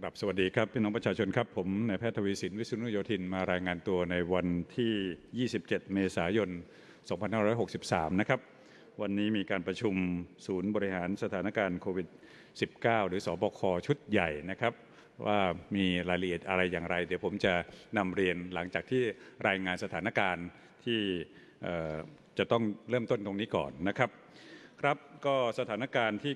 กลับสวัสดีครับพี่น้องประชาชนครับผมนายแพทย์ทวีสินวิศนุโยธินมารายงานตัวในวันที่ 27 เมษายน 2563นะครับวันนี้มีการประชุมศูนย์บริหารสถานการณ์โควิด -19 หรือสอบคชุดใหญ่นะครับ ว่ามีรายละเอียดอะไรอย่างไรเดี๋ยวผมจะนำเรียนหลังจากที่รายงานสถานการณ์ที่จะต้องเริ่มต้นตรงนี้ก่อนนะครับครับก็สถานการณ์ที่